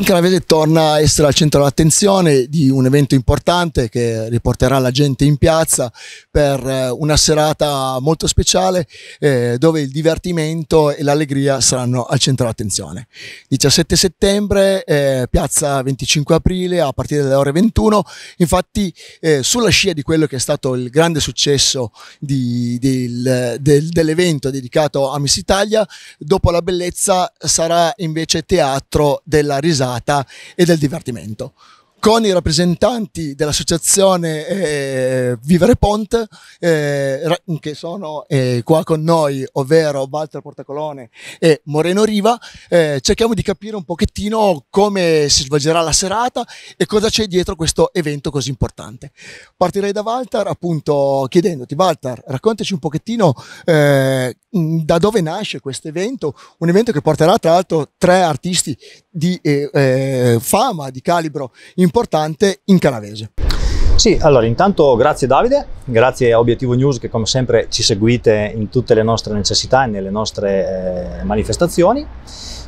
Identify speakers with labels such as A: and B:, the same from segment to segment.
A: Juan Canavese torna a essere al centro dell'attenzione di un evento importante che riporterà la gente in piazza per eh, una serata molto speciale eh, dove il divertimento e l'allegria saranno al centro dell'attenzione. 17 settembre, eh, piazza 25 aprile a partire dalle ore 21, infatti eh, sulla scia di quello che è stato il grande successo del, dell'evento dedicato a Miss Italia, dopo la bellezza sarà invece teatro della risata risata e del divertimento. Con i rappresentanti dell'associazione eh, Vivere Pont, eh, che sono eh, qua con noi, ovvero Walter Portacolone e Moreno Riva, eh, cerchiamo di capire un pochettino come si svolgerà la serata e cosa c'è dietro questo evento così importante. Partirei da Walter, appunto, chiedendoti, Walter, raccontaci un pochettino eh, da dove nasce questo evento, un evento che porterà tra l'altro tre artisti di eh, eh, fama, di calibro importante in canavese. Sì,
B: allora intanto grazie Davide, grazie a Obiettivo News che come sempre ci seguite in tutte le nostre necessità e nelle nostre eh, manifestazioni.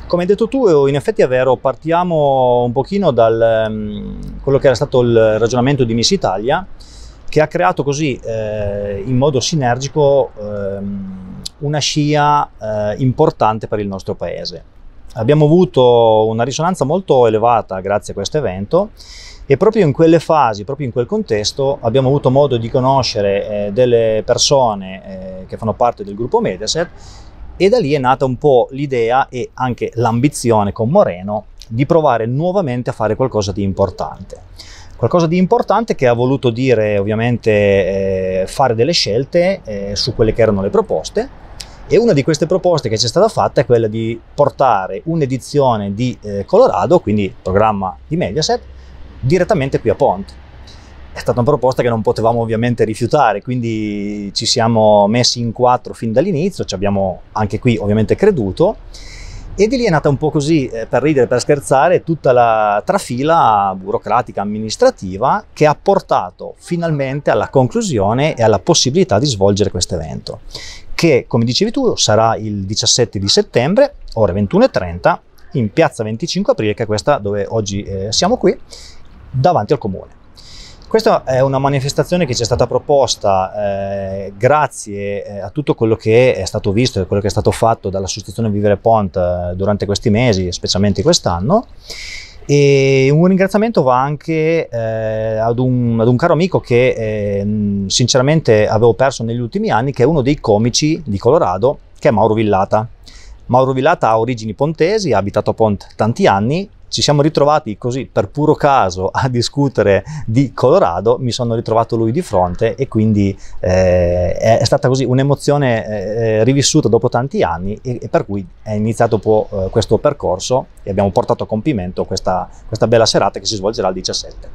B: Come hai detto tu, in effetti è vero, partiamo un pochino da um, mm, quello che era stato il ragionamento di Miss Italia che ha creato così eh, in modo sinergico ehm, una scia eh, importante per il nostro paese. Abbiamo avuto una risonanza molto elevata grazie a questo evento e proprio in quelle fasi, proprio in quel contesto, abbiamo avuto modo di conoscere eh, delle persone eh, che fanno parte del gruppo Mediaset e da lì è nata un po' l'idea e anche l'ambizione con Moreno di provare nuovamente a fare qualcosa di importante. Qualcosa di importante che ha voluto dire ovviamente eh, fare delle scelte eh, su quelle che erano le proposte, e una di queste proposte che ci è stata fatta è quella di portare un'edizione di eh, Colorado, quindi programma di Mediaset, direttamente qui a Pont. È stata una proposta che non potevamo ovviamente rifiutare, quindi ci siamo messi in quattro fin dall'inizio, ci abbiamo anche qui ovviamente creduto e di lì è nata un po' così, eh, per ridere, per scherzare, tutta la trafila burocratica amministrativa che ha portato finalmente alla conclusione e alla possibilità di svolgere questo evento che, come dicevi tu, sarà il 17 di settembre, ore 21.30, in piazza 25 aprile, che è questa dove oggi eh, siamo qui, davanti al comune. Questa è una manifestazione che ci è stata proposta eh, grazie eh, a tutto quello che è stato visto e quello che è stato fatto dall'associazione Vivere Pont eh, durante questi mesi, specialmente quest'anno, e un ringraziamento va anche eh, ad, un, ad, un, caro amico che eh, sinceramente avevo perso negli ultimi anni, che è uno dei comici di Colorado, che è Mauro Villata. Mauro Vilata ha origini pontesi, ha abitato a Pont tanti anni, ci siamo ritrovati così per puro caso a discutere di Colorado, mi sono ritrovato lui di fronte e quindi eh, è stata così un'emozione eh, eh rivissuta dopo tanti anni e, e per cui è iniziato po, eh, questo percorso e abbiamo portato a compimento questa, questa bella serata che si svolgerà il 17.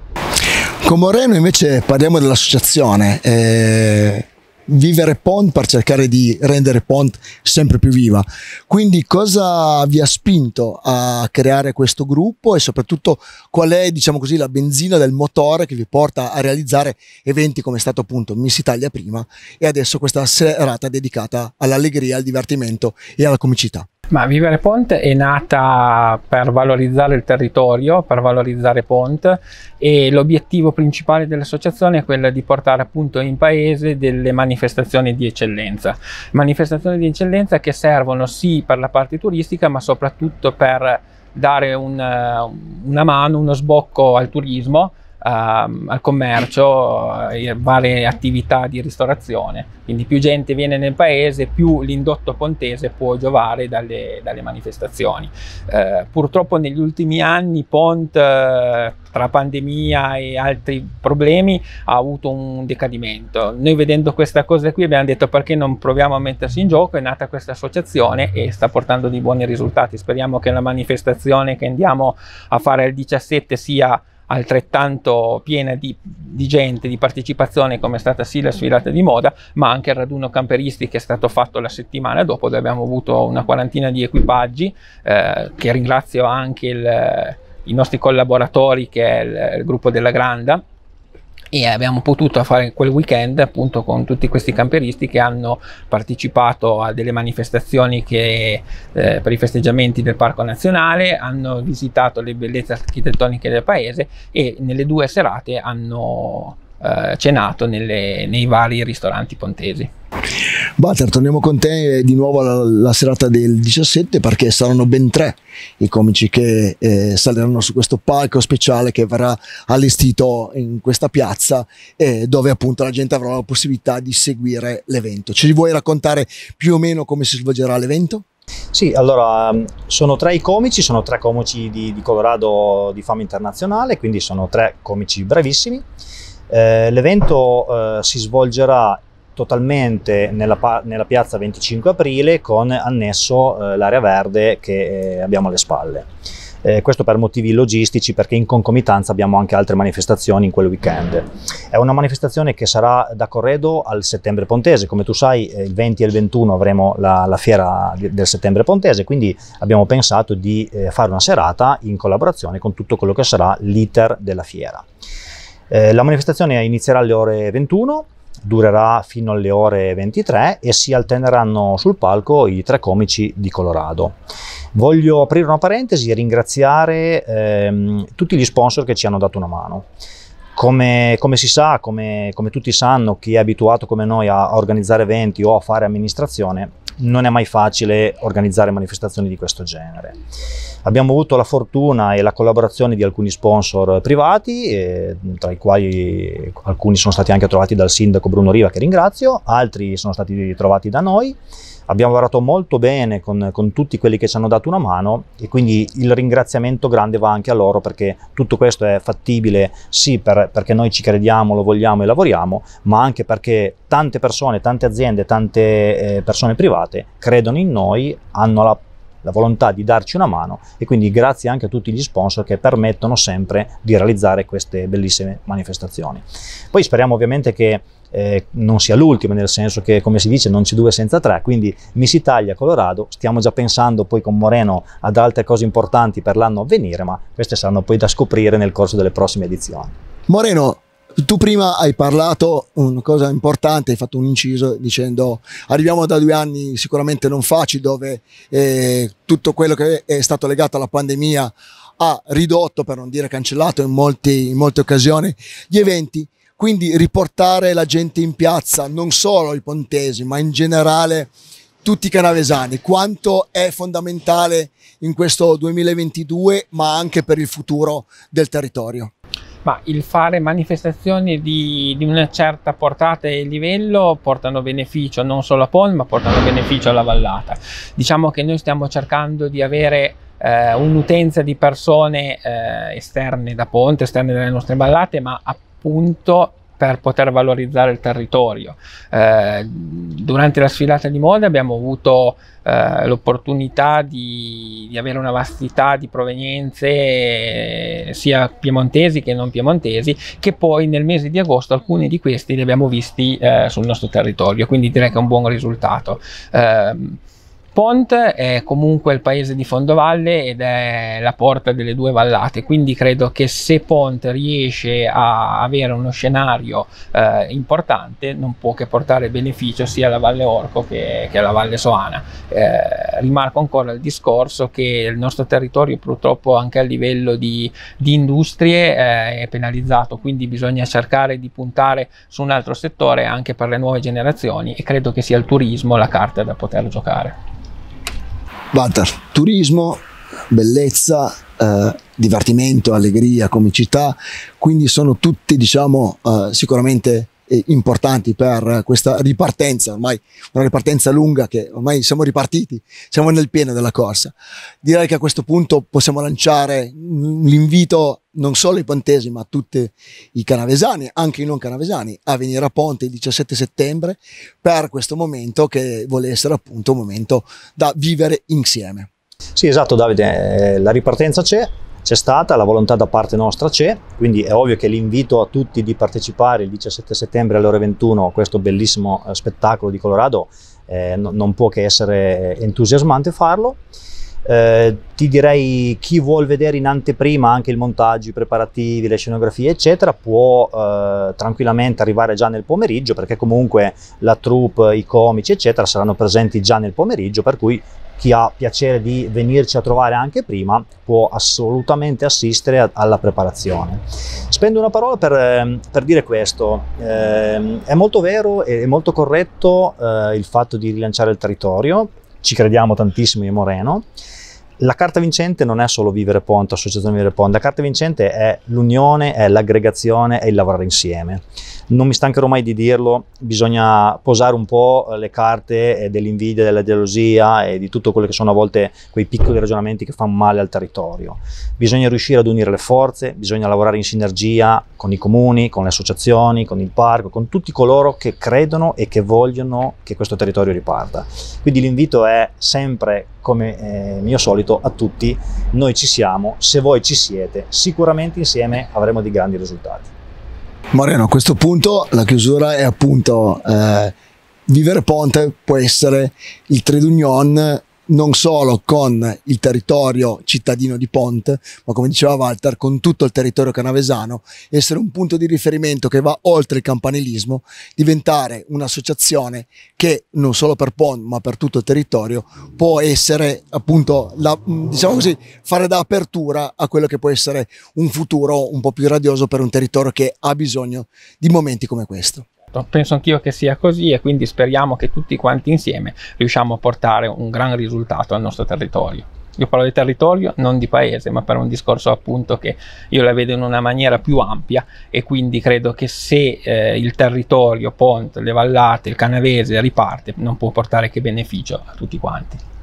A: Con Moreno invece parliamo dell'associazione. Eh, vivere Pont per cercare di rendere Pont sempre più viva. Quindi cosa vi ha spinto a creare questo gruppo e soprattutto qual è diciamo così, la benzina del motore che vi porta a realizzare eventi come è stato appunto Miss Italia prima e adesso questa serata dedicata all'allegria, al divertimento e alla comicità?
C: Ma Vivere Ponte è nata per valorizzare il territorio, per valorizzare Ponte e l'obiettivo principale dell'associazione è quello di portare appunto in paese delle manifestazioni di eccellenza. Manifestazioni di eccellenza che servono sì per la parte turistica ma soprattutto per dare un, una mano, uno sbocco al turismo Ehm, al commercio, eh, varie attività di ristorazione. Quindi più gente viene nel paese, più l'indotto pontese può giovare dalle, dalle manifestazioni. Eh, purtroppo negli ultimi anni Pont, eh, tra pandemia e altri problemi, ha avuto un decadimento. Noi vedendo questa cosa qui abbiamo detto perché non proviamo a mettersi in gioco, è nata questa associazione e sta portando dei buoni risultati. Speriamo che la manifestazione che andiamo a fare il 17 sia altrettanto piena di, di, gente, di partecipazione come è stata sì la sfilata di moda, ma anche il raduno camperisti che è stato fatto la settimana dopo dove abbiamo avuto una quarantina di equipaggi eh, che ringrazio anche il, eh, i nostri collaboratori che è il, il gruppo della Granda e abbiamo potuto fare quel weekend appunto con tutti questi camperisti che hanno partecipato a delle manifestazioni che, eh, per i festeggiamenti del Parco Nazionale, hanno visitato le bellezze architettoniche del paese e nelle due serate hanno eh, cenato nelle, nei vari ristoranti pontesi.
A: Walter, torniamo con te eh, di nuovo alla, la serata del 17 perché saranno ben tre i comici che eh, saliranno su questo palco speciale che verrà allestito in questa piazza eh, dove appunto la gente avrà la possibilità di seguire l'evento. Ci vuoi raccontare più o meno come si svolgerà l'evento? Sì, allora mm, sono tre i comici, sono tre comici di, di
B: Colorado di fama internazionale, quindi sono tre comici bravissimi. Eh, l'evento eh, si svolgerà totalmente nella, nella piazza 25 aprile con annesso eh, l'area verde che eh, abbiamo alle spalle. Eh, questo per motivi logistici perché in concomitanza abbiamo anche altre manifestazioni in quel weekend. È una manifestazione che sarà da Corredo al settembre pontese, come tu sai eh, il 20 e il 21 avremo la, la fiera del settembre pontese, quindi abbiamo pensato di eh, fare una serata in collaborazione con tutto quello che sarà l'iter della fiera. Eh, la manifestazione inizierà alle ore 21 durerà fino alle ore 23 e si alterneranno sul palco i tre comici di Colorado. Voglio aprire una parentesi e ringraziare ehm, tutti gli sponsor che ci hanno dato una mano. Come, come, si sa, come, come, tutti sanno, chi è abituato come noi a, a organizzare eventi o a fare amministrazione, non è mai facile organizzare manifestazioni di questo genere. Abbiamo avuto la fortuna e la collaborazione di alcuni sponsor privati, eh, tra i quali alcuni sono stati anche trovati dal sindaco Bruno Riva, che ringrazio, altri sono stati trovati da noi abbiamo lavorato molto bene con, con, tutti quelli che ci hanno dato una mano e quindi il ringraziamento grande va anche a loro perché tutto questo è fattibile sì per, perché noi ci crediamo, lo vogliamo e lavoriamo, ma anche perché tante persone, tante aziende, tante eh, persone private credono in noi, hanno la la volontà di darci una mano e quindi grazie anche a tutti gli sponsor che permettono sempre di realizzare queste bellissime manifestazioni. Poi speriamo ovviamente che eh, non sia l'ultima, nel senso che, come si dice, non c'è due senza tre, quindi Miss Italia, Colorado, stiamo già pensando poi con Moreno ad altre cose importanti per l'anno a venire, ma queste saranno poi da scoprire nel corso delle prossime edizioni.
A: Moreno, tu prima hai parlato una cosa importante, hai fatto un inciso dicendo arriviamo da due anni sicuramente non facili dove eh, tutto quello che è stato legato alla pandemia ha ridotto, per non dire cancellato in, molti, in molte occasioni, gli eventi. Quindi riportare la gente in piazza, non solo i pontesi, ma in generale tutti i canavesani, quanto è fondamentale in questo 2022, ma anche per il futuro del territorio.
C: Ma il fare manifestazioni di, di una certa portata e livello portano beneficio non solo a Pol, ma portano beneficio alla vallata. Diciamo che noi stiamo cercando di avere eh, un'utenza di persone eh, esterne da Ponte, esterne dalle nostre vallate, ma appunto per poter valorizzare il territorio. Eh, durante la sfilata di moda abbiamo avuto eh, l'opportunità di, di, avere una vastità di provenienze eh, sia piemontesi che non piemontesi, che poi nel mese di agosto alcuni di questi li abbiamo visti eh, sul nostro territorio, quindi direi che è un buon risultato. Ehm, Pont è comunque il paese di fondovalle ed è la porta delle due vallate, quindi credo che se Pont riesce a avere uno scenario eh, importante non può che portare beneficio sia alla Valle Orco che, che alla Valle Soana. Eh, rimarco ancora il discorso che il nostro territorio purtroppo anche a livello di, di industrie eh, è penalizzato, quindi bisogna cercare di puntare su un altro settore anche per le nuove generazioni e credo che sia il turismo la carta da poter giocare.
A: Walter, turismo, bellezza, eh, divertimento, allegria, comicità, quindi sono tutti diciamo eh, sicuramente eh, importanti per questa ripartenza, ormai una ripartenza lunga che ormai siamo ripartiti, siamo nel pieno della corsa. Direi che a questo punto possiamo lanciare l'invito non solo ai pantesi ma a tutti i canavesani, anche i non canavesani, a venire a Ponte il 17 settembre per questo momento che vuole essere appunto un momento da vivere insieme. Sì, esatto Davide, eh, la ripartenza c'è,
B: c'è stata, la volontà da parte nostra c'è, quindi è ovvio che l'invito a tutti di partecipare il 17 settembre alle ore 21 a questo bellissimo eh, spettacolo di Colorado eh, non può che essere entusiasmante farlo. Eh, ti direi chi vuol vedere in anteprima anche il montaggio, i preparativi, le scenografie, eccetera, può eh, tranquillamente arrivare già nel pomeriggio perché comunque la troupe, i comici, eccetera, saranno presenti già nel pomeriggio, per cui chi ha piacere di venirci a trovare anche prima può assolutamente assistere a, alla preparazione. Spendo una parola per, ehm, per dire questo, eh, è molto vero e molto corretto eh, il fatto di rilanciare il territorio, ci crediamo tantissimo in Moreno, la carta vincente non è solo Vivere Pont, Associazione Vivere Pont, la carta vincente è l'unione, è l'aggregazione, è il lavorare insieme. Non mi stancherò mai di dirlo, bisogna posare un po' le carte dell'invidia, della gelosia e di tutto quello che sono a volte quei piccoli ragionamenti che fanno male al territorio. Bisogna riuscire ad unire le forze, bisogna lavorare in sinergia con i comuni, con le associazioni, con il parco, con tutti coloro che credono e che vogliono che questo territorio riparta. Quindi l'invito è sempre come eh, mio solito a tutti, noi ci siamo, se voi ci siete, sicuramente insieme avremo dei grandi risultati.
A: Moreno, a questo punto la chiusura è appunto eh, Vivere Ponte può essere il trade union non solo con il territorio cittadino di Ponte, ma come diceva Walter, con tutto il territorio canavesano, essere un punto di riferimento che va oltre il campanilismo, diventare un'associazione che non solo per Ponte, ma per tutto il territorio, può essere appunto, la, diciamo così, fare da apertura a quello che può essere un futuro un po' più radioso per un territorio che ha bisogno di momenti come questo
C: fatto. Certo, penso anch'io che sia così e quindi speriamo che tutti quanti insieme riusciamo a portare un gran risultato al nostro territorio. Io parlo di territorio, non di paese, ma per un discorso appunto che io la vedo in una maniera più ampia e quindi credo che se eh, il territorio, Ponte, le vallate, il canavese riparte, non può portare che beneficio a tutti quanti.